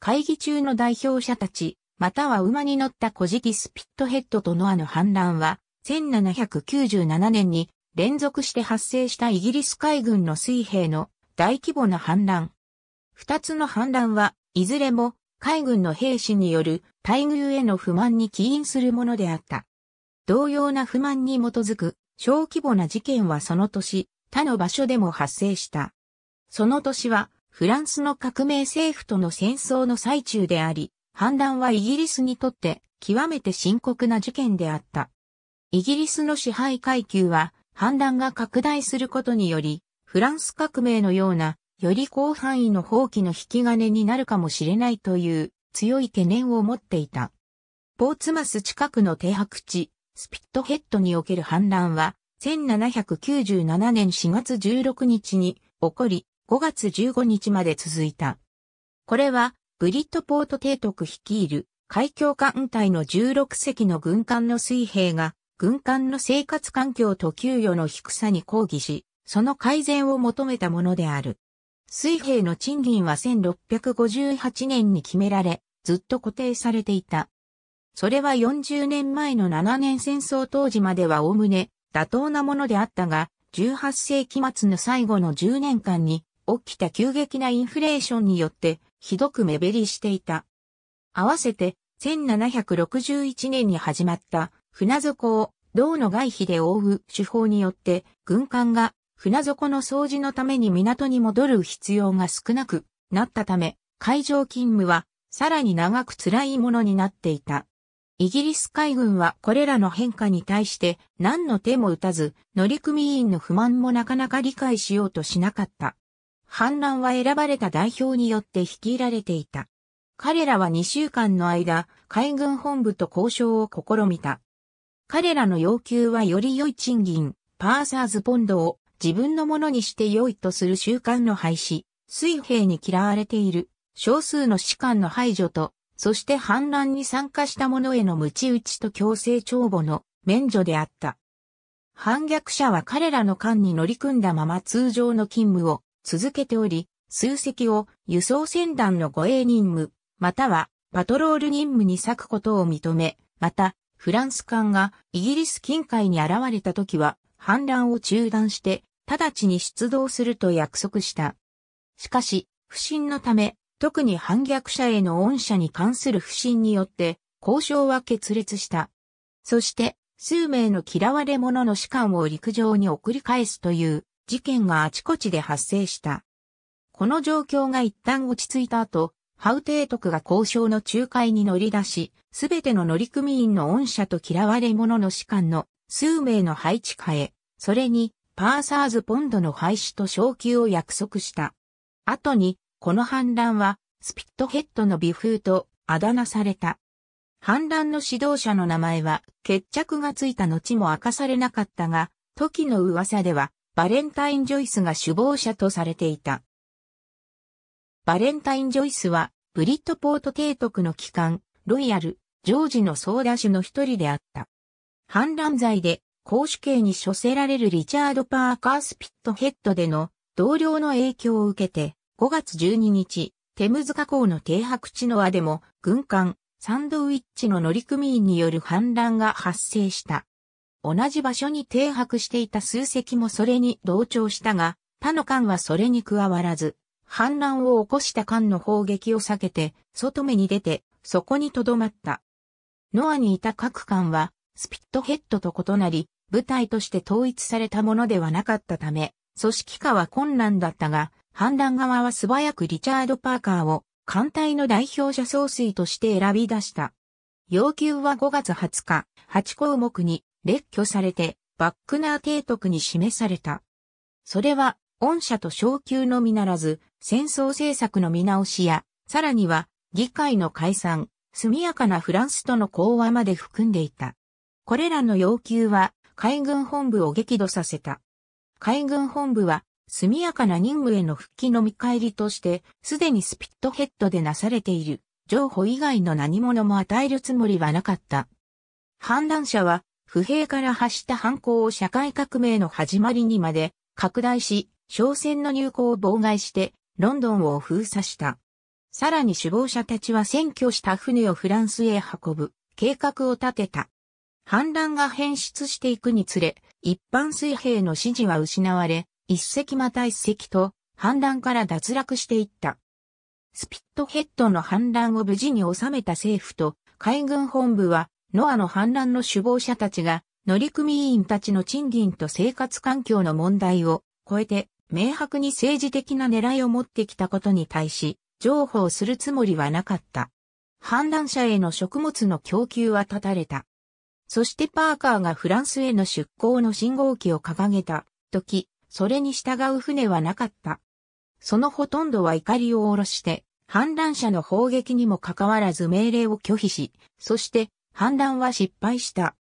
会議中の代表者たち、または馬に乗った事記スピットヘッドとノアの反乱は、1797年に連続して発生したイギリス海軍の水兵の大規模な反乱。二つの反乱は、いずれも海軍の兵士による待遇への不満に起因するものであった。同様な不満に基づく小規模な事件はその年、他の場所でも発生した。その年はフランスの革命政府との戦争の最中であり、反乱はイギリスにとって極めて深刻な事件であった。イギリスの支配階級は反乱が拡大することにより、フランス革命のようなより広範囲の放棄の引き金になるかもしれないという強い懸念を持っていた。ポーツマス近くの停泊地、スピットヘッドにおける反乱は、1797年4月16日に起こり、5月15日まで続いた。これは、ブリットポート提督率いる海峡艦隊の16隻の軍艦の水兵が、軍艦の生活環境と給与の低さに抗議し、その改善を求めたものである。水兵の賃金は1658年に決められ、ずっと固定されていた。それは40年前の7年戦争当時まではおおむね妥当なものであったが、18世紀末の最後の10年間に起きた急激なインフレーションによってひどく目減りしていた。合わせて1761年に始まった船底を銅の外皮で覆う手法によって軍艦が船底の掃除のために港に戻る必要が少なくなったため海上勤務はさらに長く辛いものになっていた。イギリス海軍はこれらの変化に対して何の手も打たず乗組員の不満もなかなか理解しようとしなかった。反乱は選ばれた代表によって率いられていた。彼らは2週間の間、海軍本部と交渉を試みた。彼らの要求はより良い賃金、パーサーズポンドを自分のものにして良いとする習慣の廃止、水兵に嫌われている少数の士官の排除と、そして反乱に参加した者への鞭打ちと強制帳簿の免除であった。反逆者は彼らの間に乗り組んだまま通常の勤務を続けており、数隻を輸送船団の護衛任務、またはパトロール任務に咲くことを認め、また、フランス艦がイギリス近海に現れた時は、反乱を中断して、直ちに出動すると約束した。しかし、不審のため、特に反逆者への恩赦に関する不信によって、交渉は決裂した。そして、数名の嫌われ者の士官を陸上に送り返すという、事件があちこちで発生した。この状況が一旦落ち着いた後、ハウテイトクが交渉の仲介に乗り出し、すべての乗組員の恩赦と嫌われ者の士官の数名の配置変え、それにパーサーズポンドの廃止と昇給を約束した。後に、この反乱はスピットヘッドの美風とあだ名された。反乱の指導者の名前は決着がついた後も明かされなかったが、時の噂ではバレンタイン・ジョイスが首謀者とされていた。バレンタイン・ジョイスは、ブリットポート提督の機関、ロイヤル、ジョージの総打手の一人であった。反乱罪で、公主刑に処せられるリチャード・パーカー・スピットヘッドでの同僚の影響を受けて、5月12日、テムズ河口の停泊地の輪でも、軍艦、サンドウィッチの乗組員による反乱が発生した。同じ場所に停泊していた数隻もそれに同調したが、他の艦はそれに加わらず、反乱を起こした艦の砲撃を避けて、外目に出て、そこに留まった。ノアにいた各艦は、スピットヘッドと異なり、部隊として統一されたものではなかったため、組織化は困難だったが、反乱側は素早くリチャード・パーカーを艦隊の代表者総帥として選び出した。要求は5月20日、8項目に列挙されて、バックナー提督に示された。それは、御社と昇級のみならず、戦争政策の見直しや、さらには、議会の解散、速やかなフランスとの講和まで含んでいた。これらの要求は、海軍本部を激怒させた。海軍本部は、速やかな任務への復帰の見返りとして、すでにスピットヘッドでなされている、譲歩以外の何者も与えるつもりはなかった。反乱者は、不平から発した反抗を社会革命の始まりにまで拡大し、商船の入港を妨害して、ロンドンを封鎖した。さらに首謀者たちは占拠した船をフランスへ運ぶ計画を立てた。反乱が変質していくにつれ、一般水兵の支持は失われ、一隻また一隻と反乱から脱落していった。スピットヘッドの反乱を無事に収めた政府と海軍本部はノアの反乱の首謀者たちが、乗組員たちの賃金と生活環境の問題を超えて、明白に政治的な狙いを持ってきたことに対し、譲歩をするつもりはなかった。反乱者への食物の供給は断たれた。そしてパーカーがフランスへの出港の信号機を掲げた時、それに従う船はなかった。そのほとんどは怒りを下ろして、反乱者の砲撃にもかかわらず命令を拒否し、そして反乱は失敗した。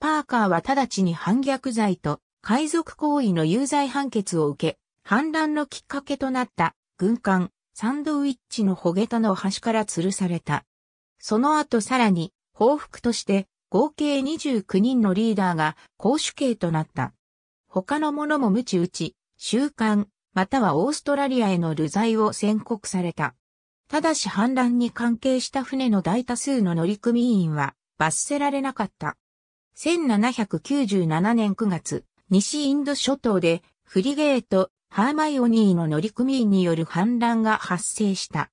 パーカーは直ちに反逆罪と海賊行為の有罪判決を受け、反乱のきっかけとなった軍艦サンドウィッチのホゲタの端から吊るされた。その後さらに報復として合計29人のリーダーが公主刑となった。他の者も無知打ち、収監、またはオーストラリアへの流罪を宣告された。ただし反乱に関係した船の大多数の乗組員は罰せられなかった。1797年9月、西インド諸島でフリゲート、ハーマイオニーの乗組員による反乱が発生した。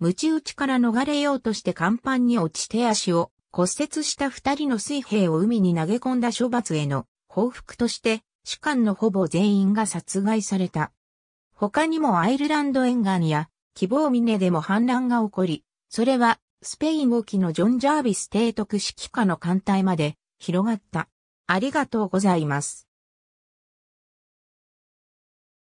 鞭打ちから逃れようとして甲板に落ち手足を骨折した二人の水兵を海に投げ込んだ処罰への報復として、士官のほぼ全員が殺害された。他にもアイルランド沿岸や希望峰でも反乱が起こり、それはスペイン語機のジョン・ジャービス提督指揮下の艦隊まで広がった。ありがとうございます。